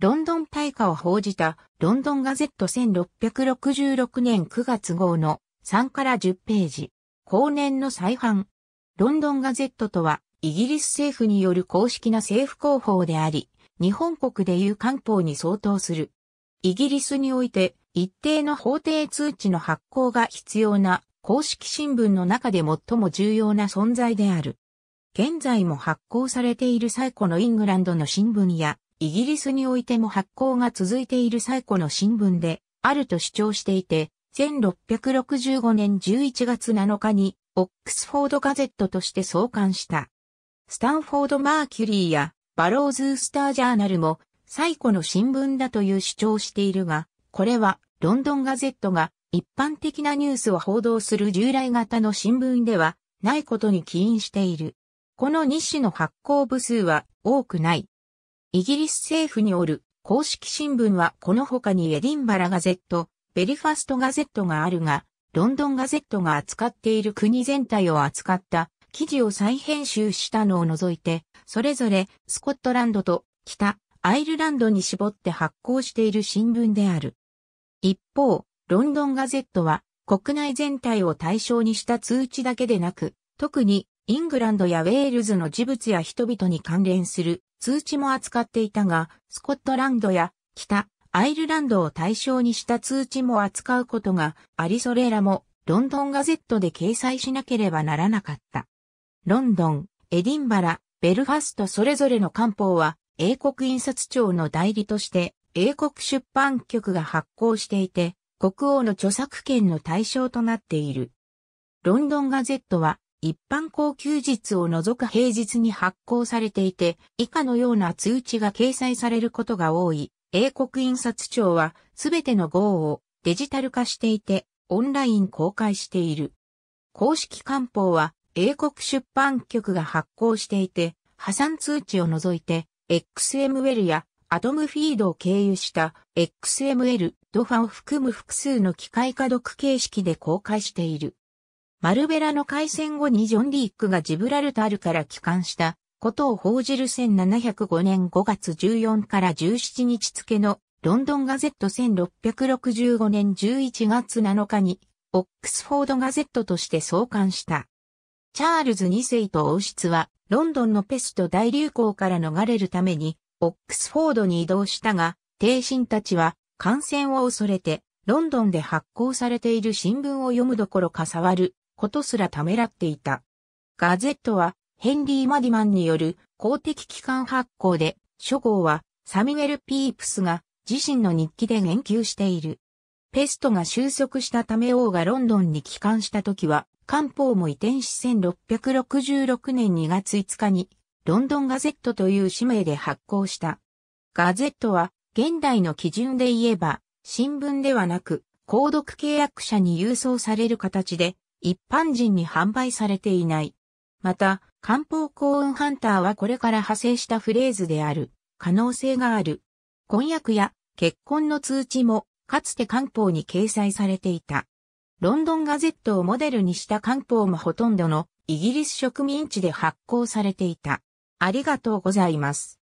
ロンドン大火を報じたロンドンガゼット1666年9月号の3から10ページ。後年の再販。ロンドンガゼットとはイギリス政府による公式な政府広報であり、日本国でいう官報に相当する。イギリスにおいて一定の法定通知の発行が必要な公式新聞の中で最も重要な存在である。現在も発行されている最古のイングランドの新聞やイギリスにおいても発行が続いている最古の新聞で、あると主張していて、1665年11月7日に、オックスフォードガゼットとして創刊した。スタンフォード・マーキュリーや、バローズ・スター・ジャーナルも、最古の新聞だという主張しているが、これは、ロンドン・ガゼットが、一般的なニュースを報道する従来型の新聞では、ないことに起因している。この日誌の発行部数は多くない。イギリス政府による公式新聞はこの他にエディンバラガゼット、ベリファストガゼットがあるが、ロンドンガゼットが扱っている国全体を扱った記事を再編集したのを除いて、それぞれスコットランドと北アイルランドに絞って発行している新聞である。一方、ロンドンガゼットは国内全体を対象にした通知だけでなく、特にイングランドやウェールズの事物や人々に関連する通知も扱っていたが、スコットランドや北アイルランドを対象にした通知も扱うことがありそれらもロンドンガゼットで掲載しなければならなかった。ロンドン、エディンバラ、ベルファストそれぞれの官報は英国印刷庁の代理として英国出版局が発行していて国王の著作権の対象となっている。ロンドンガゼットは一般公休日を除く平日に発行されていて、以下のような通知が掲載されることが多い。英国印刷庁は、すべての号をデジタル化していて、オンライン公開している。公式官報は、英国出版局が発行していて、破産通知を除いて、XML やアドムフィードを経由した XML ドファを含む複数の機械化読形式で公開している。マルベラの開戦後にジョン・リークがジブラルタルから帰還したことを報じる1705年5月14から17日付のロンドンガゼット1665年11月7日にオックスフォードガゼットとして創刊した。チャールズ2世と王室はロンドンのペスト大流行から逃れるためにオックスフォードに移動したが、帝臣たちは感染を恐れてロンドンで発行されている新聞を読むどころか触ることすらためらっていた。ガゼットはヘンリー・マディマンによる公的機関発行で、初号はサミュエル・ピープスが自身の日記で言及している。ペストが収束したため王がロンドンに帰還した時は、官報も移転し1666年2月5日に、ロンドンガゼットという氏名で発行した。ガゼットは、現代の基準で言えば、新聞ではなく、購読契約者に郵送される形で、一般人に販売されていない。また、漢方幸運ハンターはこれから派生したフレーズである、可能性がある。婚約や結婚の通知も、かつて漢方に掲載されていた。ロンドンガゼットをモデルにした漢方もほとんどのイギリス植民地で発行されていた。ありがとうございます。